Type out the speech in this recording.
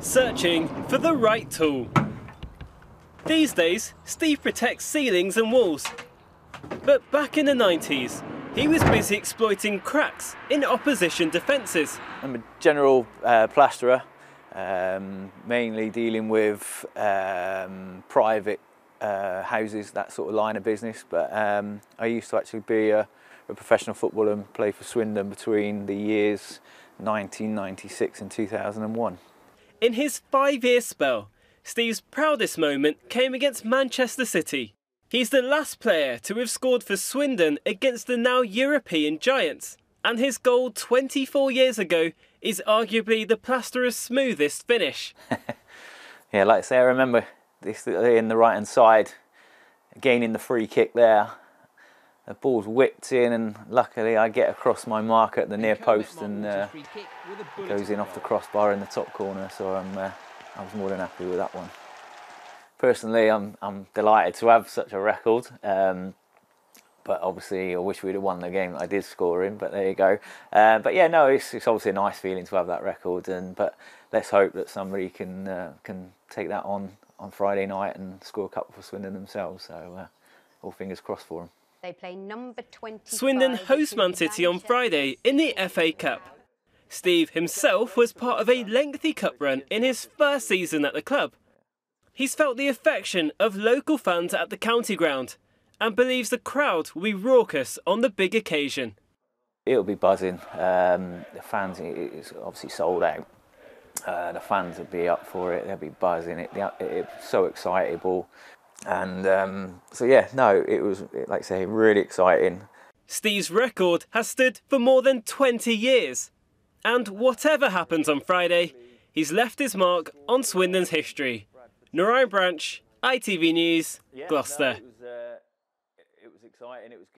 Searching for the right tool. These days, Steve protects ceilings and walls. But back in the 90s, he was busy exploiting cracks in opposition defences. I'm a general uh, plasterer, um, mainly dealing with um, private uh, houses, that sort of line of business. But um, I used to actually be a, a, professional footballer and play for Swindon between the years 1996 and 2001. In his five-year spell, Steve's proudest moment came against Manchester City. He's the last player to have scored for Swindon against the now European giants, and his goal 24 years ago is arguably the plasterer's smoothest finish. yeah, like I say, I remember this in the right hand side, gaining the free kick there, the ball's whipped in and luckily I get across my marker at the near post and uh, goes in off the crossbar in the top corner so I'm uh, I was more than happy with that one. Personally I'm I'm delighted to have such a record um, but obviously I wish we'd have won the game that I did score in but there you go. Uh, but yeah no it's, it's obviously a nice feeling to have that record and but let's hope that somebody can uh, can take that on on Friday night and score a couple for Swindon themselves so uh, all fingers crossed for them. They play number 20. Swindon host Man City on Friday in the FA Cup. Steve himself was part of a lengthy cup run in his first season at the club. He's felt the affection of local fans at the county ground and believes the crowd will be raucous on the big occasion. It'll be buzzing. Um, the fans, it's obviously sold out. Uh, the fans will be up for it. They'll be buzzing. It, it's so excitable. And um, so, yeah, no, it was, like I say, really exciting. Steve's record has stood for more than 20 years. And whatever happens on Friday, he's left his mark on Swindon's history. Norine Branch, ITV News, yeah, Gloucester. No, it was, uh, it was exciting. It was